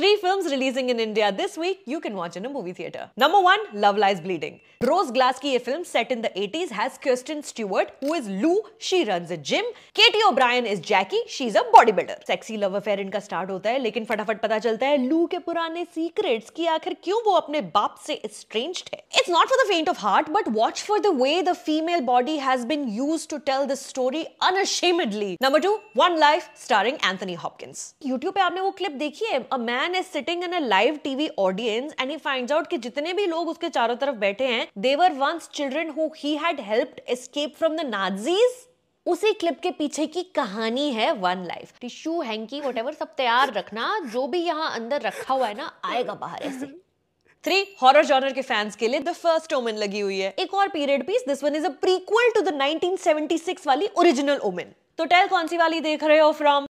Three films releasing in India this week you can watch in a movie theater. Number 1, Love Lies Bleeding. Rose Glass ki ye film set in the 80s has Kirsten Stewart who is Lou, she runs a gym. Katie O'Brien is Jackie, she's a bodybuilder. Sexy love affair inka start hota hai lekin फटाफट पता चलता है Lou ke purane secrets ki aakhir kyun wo apne baap se estranged hai. It's not for the faint of heart, but watch for the way the female body has been used to tell this story unashamedly. Number two, One Life starring Anthony Hopkins. YouTube पे आपने वो clip देखी है A man is sitting in a live TV audience and he finds out कि जितने भी लोग उसके चारों तरफ बैठे हैं they were once children who he had helped escape from the Nazis. उसी क्लिप के पीछे की कहानी है वन लाइफ टिश्यू हैंकी वट सब तैयार रखना जो भी यहाँ अंदर रखा हुआ है ना आएगा बाहर ऐसे थ्री हॉरर जॉनर के फैंस के लिए द फर्स्ट ओमेन लगी हुई है एक और period piece this one is a prequel to the 1976 वाली ओरिजिनल ओमेन तो टेल कौन सी वाली देख रहे हो फ्रॉम